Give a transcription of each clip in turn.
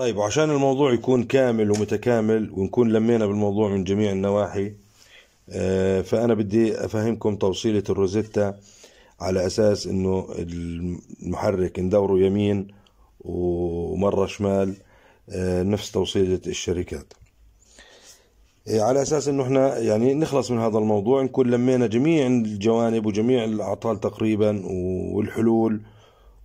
طيب وعشان الموضوع يكون كامل ومتكامل ونكون لمينا بالموضوع من جميع النواحي آه، فأنا بدي أفهمكم توصيلة الروزيتا على أساس أنه المحرك ندوره يمين ومرة شمال آه، نفس توصيلة الشركات آه، على اساس انه احنا يعني نخلص من هذا الموضوع نكون لمينا جميع الجوانب وجميع الاعطال تقريبا والحلول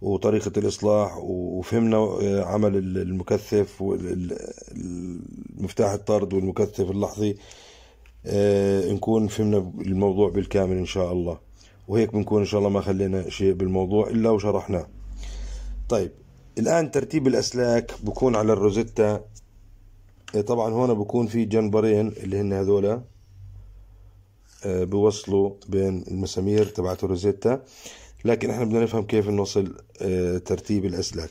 وطريقة الإصلاح وفهمنا آه، عمل المكثف والمفتاح الطرد والمكثف اللحظي آه، نكون فهمنا الموضوع بالكامل إن شاء الله وهيك بنكون إن شاء الله ما خلينا شيء بالموضوع إلا وشرحناه طيب الآن ترتيب الأسلاك بكون على الروزيتا آه، طبعا هون بكون في جنبرين اللي هن هذولا بوصلوا بين المسامير تبعت الروزيتا لكن احنا بدنا نفهم كيف نوصل آه، ترتيب الأسلاك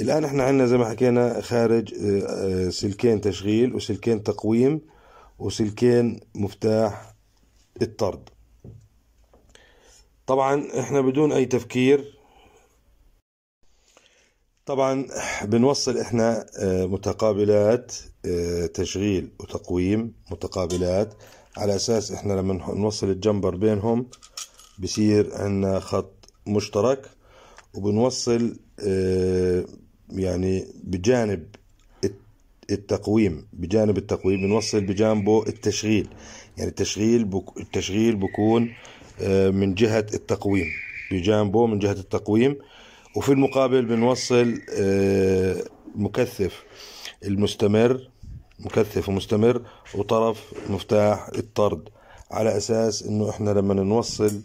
الآن احنا عندنا زي ما حكينا خارج آه، آه، سلكين تشغيل وسلكين تقويم وسلكين مفتاح الطرد طبعا احنا بدون اي تفكير طبعا بنوصل احنا متقابلات تشغيل وتقويم متقابلات على اساس احنا لما نوصل الجمبر بينهم بصير عندنا خط مشترك وبنوصل آه، يعني بجانب التقويم بجانب التقويم بنوصل بجانبه التشغيل يعني التشغيل التشغيل بكون آه، من جهة التقويم بجانبه من جهة التقويم وفي المقابل بنوصل آه، مكثف المستمر مكثف ومستمر وطرف مفتاح الطرد على أساس إنه إحنا لما نوصل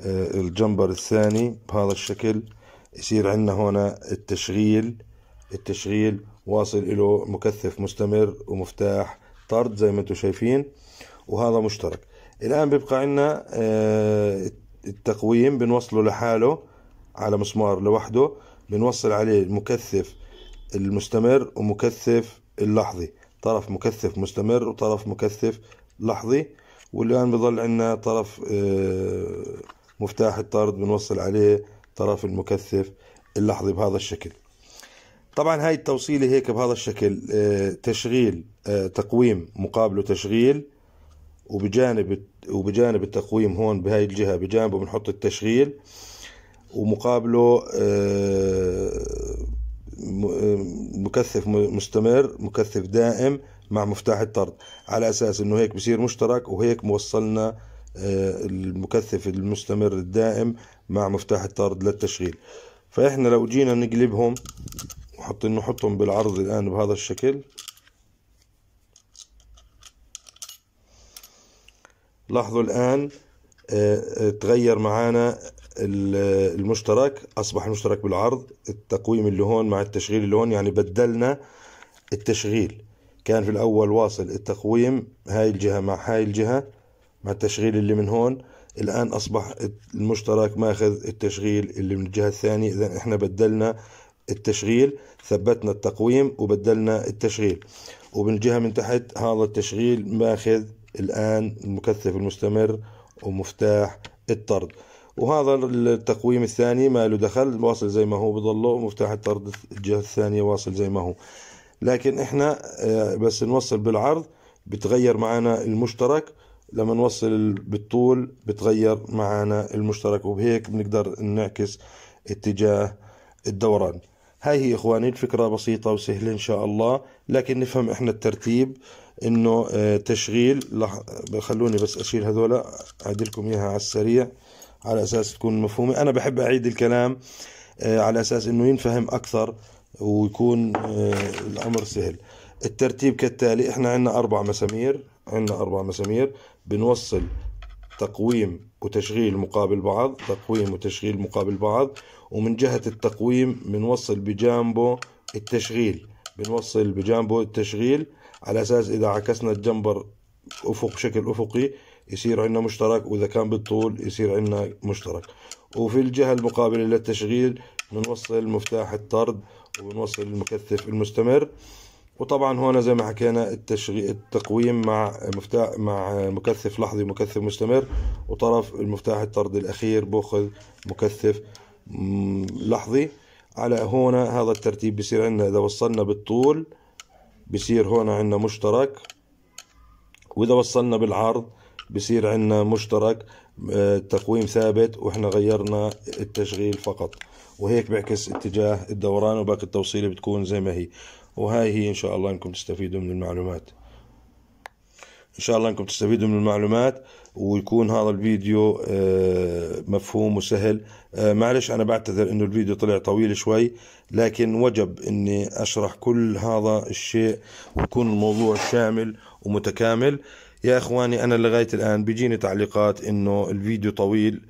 آه، الجمبر الثاني بهذا الشكل يصير عندنا هنا التشغيل التشغيل واصل له مكثف مستمر ومفتاح طرد زي ما انتم شايفين وهذا مشترك الان بيبقى عندنا آه، التقويم بنوصله لحاله على مسمار لوحده بنوصل عليه المكثف المستمر ومكثف اللحظي طرف مكثف مستمر وطرف مكثف لحظي والان بضل عندنا طرف آه، مفتاح الطارد بنوصل عليه طرف المكثف اللحظي بهذا الشكل طبعا هاي التوصيلة هيك بهذا الشكل آه، تشغيل آه، تقويم مقابله تشغيل وبجانب وبجانب التقويم هون بهاي الجهة بجانبه بنحط التشغيل ومقابله آه، مكثف مستمر مكثف دائم مع مفتاح الطرد على أساس أنه هيك بصير مشترك وهيك موصلنا آه، المكثف المستمر الدائم مع مفتاح الطرد للتشغيل فإحنا لو جينا نقلبهم وحط نحطهم بالعرض الآن بهذا الشكل لاحظوا الآن آه، تغير معانا المشترك أصبح المشترك بالعرض التقويم اللي هون مع التشغيل اللي هون يعني بدلنا التشغيل كان في الأول واصل التقويم هاي الجهة مع هاي الجهة مع التشغيل اللي من هون الآن أصبح المشترك ماخذ التشغيل اللي من الجهة الثانية إذا إحنا بدلنا التشغيل ثبتنا التقويم وبدلنا التشغيل ومن الجهة من تحت هذا التشغيل ماخذ الآن المكثف المستمر ومفتاح الطرد وهذا التقويم الثاني ما له دخل واصل زي ما هو بضله مفتاح الطرد الجهة الثانية واصل زي ما هو لكن احنا آه، بس نوصل بالعرض بتغير معنا المشترك لما نوصل بالطول بتغير معانا المشترك وبهيك بنقدر نعكس اتجاه الدوران هاي هي اخواني الفكرة بسيطة وسهلة ان شاء الله لكن نفهم احنا الترتيب انه آه، تشغيل خلوني بس اشيل هذولا اعدلكم اياها على السريع على اساس تكون مفهومة انا بحب اعيد الكلام آه، على اساس انه ينفهم اكثر ويكون آه، الامر سهل الترتيب كالتالي احنا عندنا اربع مسامير عندنا اربع مسامير بنوصل تقويم وتشغيل مقابل بعض تقويم وتشغيل مقابل بعض ومن جهة التقويم بنوصل بجانبه التشغيل بنوصل بجانبه التشغيل على أساس إذا عكسنا الجمبر أفق بشكل أفقي يصير عندنا مشترك وإذا كان بالطول يصير عندنا مشترك وفي الجهة المقابلة للتشغيل بنوصل مفتاح الطرد وبنوصل المكثف المستمر وطبعا هنا زي ما حكينا التشغيل التقويم مع مفتاح مع مكثف لحظي مكثف مستمر وطرف المفتاح الطردي الاخير باخذ مكثف لحظي على هنا هذا الترتيب بصير عندنا اذا وصلنا بالطول بصير هنا عندنا مشترك واذا وصلنا بالعرض بصير عندنا مشترك آه، تقويم ثابت واحنا غيرنا التشغيل فقط وهيك بعكس اتجاه الدوران وباقي التوصيله بتكون زي ما هي وهاي هي إن شاء الله أنكم تستفيدوا من المعلومات إن شاء الله أنكم تستفيدوا من المعلومات ويكون هذا الفيديو آه، مفهوم وسهل آه، معلش أنا بعتذر أنه الفيديو طلع طويل شوي لكن وجب أني أشرح كل هذا الشيء ويكون الموضوع شامل ومتكامل يا إخواني أنا لغاية الآن بيجيني تعليقات أنه الفيديو طويل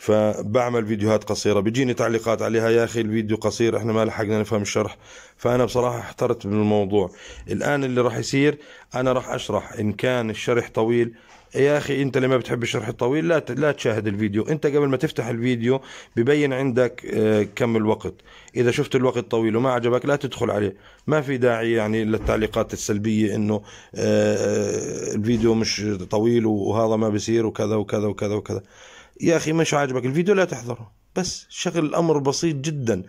فبعمل فيديوهات قصيرة بيجيني تعليقات عليها يا أخي الفيديو قصير إحنا ما لحقنا نفهم الشرح فأنا بصراحة احترت من الموضوع الآن اللي راح يصير أنا راح أشرح إن كان الشرح طويل يا اخي انت اللي ما بتحب الشرح الطويل لا لا تشاهد الفيديو انت قبل ما تفتح الفيديو ببين عندك آه، كم الوقت اذا شفت الوقت طويل وما عجبك لا تدخل عليه ما في داعي يعني للتعليقات السلبيه انه آه، آه، الفيديو مش طويل وهذا ما بصير وكذا وكذا وكذا وكذا يا اخي مش عاجبك الفيديو لا تحضره بس شغل الامر بسيط جدا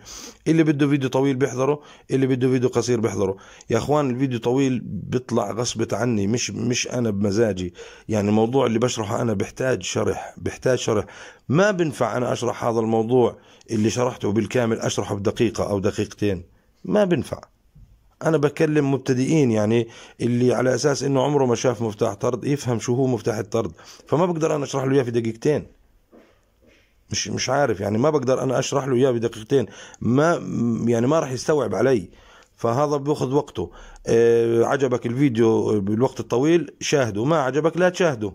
اللي بده فيديو طويل بيحضره اللي بده فيديو قصير بيحضره يا اخوان الفيديو طويل بيطلع غصبة عني مش مش انا بمزاجي يعني الموضوع اللي بشرحه انا بحتاج شرح بحتاج شرح ما بنفع انا اشرح هذا الموضوع اللي شرحته بالكامل اشرحه بدقيقة او دقيقتين ما بنفع انا بكلم مبتدئين يعني اللي على اساس انه عمره ما شاف مفتاح طرد يفهم شو هو مفتاح الطرد فما بقدر انا اشرح له اياه في دقيقتين مش مش عارف يعني ما بقدر انا اشرح له اياه بدقيقتين ما يعني ما راح يستوعب علي فهذا بياخذ وقته آه عجبك الفيديو بالوقت الطويل شاهده ما عجبك لا تشاهده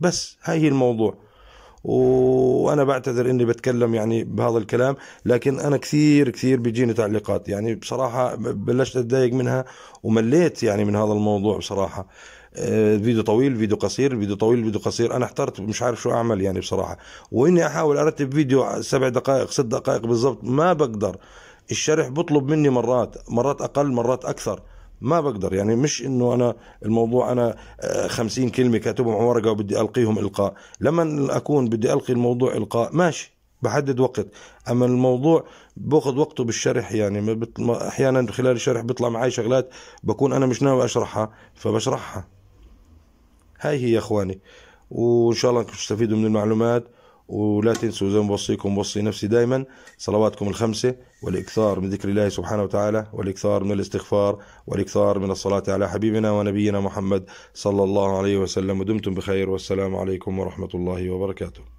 بس هاي هي الموضوع وانا بعتذر اني بتكلم يعني بهذا الكلام لكن انا كثير كثير بيجيني تعليقات يعني بصراحه بلشت اتضايق منها ومليت يعني من هذا الموضوع بصراحه آه، فيديو طويل فيديو قصير فيديو طويل فيديو قصير انا احترت مش عارف شو اعمل يعني بصراحه واني احاول ارتب فيديو سبع دقائق ست دقائق بالضبط ما بقدر الشرح بطلب مني مرات مرات اقل مرات اكثر ما بقدر يعني مش انه انا الموضوع انا آه، خمسين كلمه كاتبهم على ورقه وبدي القيهم القاء لما اكون بدي القي الموضوع القاء ماشي بحدد وقت اما الموضوع باخذ وقته بالشرح يعني احيانا خلال الشرح بيطلع معي شغلات بكون انا مش ناوي اشرحها فبشرحها هاي هي يا اخواني وان شاء الله انكم تستفيدوا من المعلومات ولا تنسوا زي ما بوصيكم بوصي نفسي دائما صلواتكم الخمسه والاكثار من ذكر الله سبحانه وتعالى والاكثار من الاستغفار والاكثار من الصلاه على حبيبنا ونبينا محمد صلى الله عليه وسلم ودمتم بخير والسلام عليكم ورحمه الله وبركاته